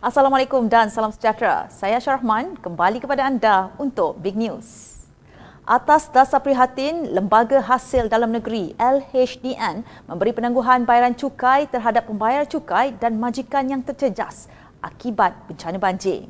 Assalamualaikum dan salam sejahtera. Saya Syarahman kembali kepada anda untuk Big News. Atas dasar prihatin, Lembaga Hasil Dalam Negeri LHDN memberi penangguhan bayaran cukai terhadap pembayar cukai dan majikan yang terjejas akibat bencana banjir.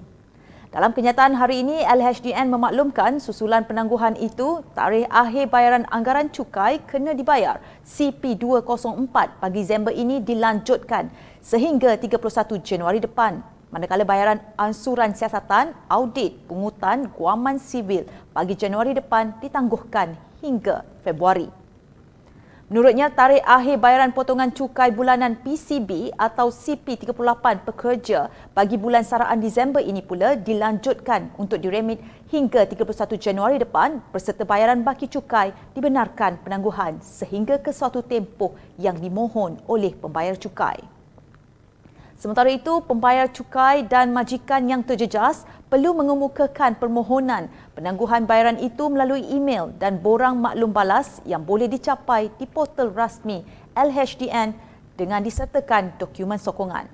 Dalam kenyataan hari ini, LHDN memaklumkan susulan penangguhan itu, tarikh akhir bayaran anggaran cukai kena dibayar CP204 bagi Zember ini dilanjutkan sehingga 31 Januari depan Manakala bayaran ansuran siasatan, audit, pungutan, guaman sivil bagi Januari depan ditangguhkan hingga Februari. Menurutnya, tarikh akhir bayaran potongan cukai bulanan PCB atau CP38 pekerja bagi bulan saraan Disember ini pula dilanjutkan untuk diremit hingga 31 Januari depan berserta bayaran baki cukai dibenarkan penangguhan sehingga ke suatu tempoh yang dimohon oleh pembayar cukai. Sementara itu, pembayar cukai dan majikan yang terjejas perlu mengemukakan permohonan penangguhan bayaran itu melalui email dan borang maklum balas yang boleh dicapai di portal rasmi LHDN dengan disertakan dokumen sokongan.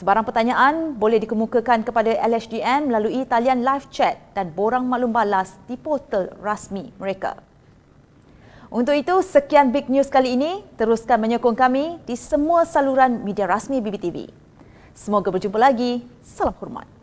Sebarang pertanyaan boleh dikemukakan kepada LHDN melalui talian live chat dan borang maklum balas di portal rasmi mereka. Untuk itu, sekian big news kali ini. Teruskan menyokong kami di semua saluran media rasmi BBTV. Semoga berjumpa lagi. Salam hormat.